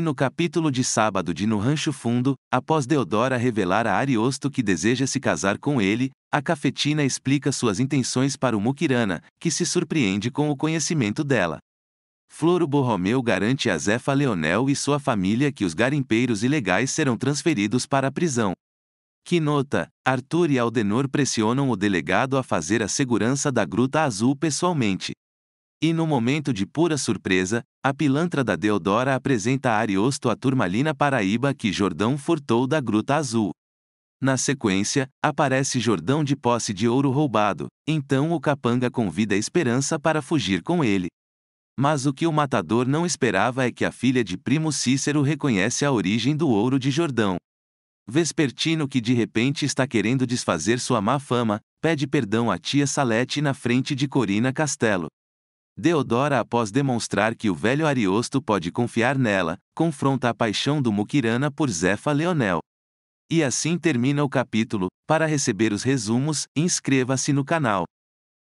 E no capítulo de sábado de No Rancho Fundo, após Deodora revelar a Ariosto que deseja se casar com ele, a cafetina explica suas intenções para o Mukirana, que se surpreende com o conhecimento dela. Floro Borromeu garante a Zefa Leonel e sua família que os garimpeiros ilegais serão transferidos para a prisão. Que nota, Arthur e Aldenor pressionam o delegado a fazer a segurança da Gruta Azul pessoalmente. E no momento de pura surpresa, a pilantra da Deodora apresenta a Ariosto a turmalina paraíba que Jordão furtou da Gruta Azul. Na sequência, aparece Jordão de posse de ouro roubado, então o capanga convida a Esperança para fugir com ele. Mas o que o matador não esperava é que a filha de Primo Cícero reconhece a origem do ouro de Jordão. Vespertino que de repente está querendo desfazer sua má fama, pede perdão à tia Salete na frente de Corina Castelo. Deodora, após demonstrar que o velho Ariosto pode confiar nela, confronta a paixão do Mukirana por Zefa Leonel. E assim termina o capítulo. Para receber os resumos, inscreva-se no canal.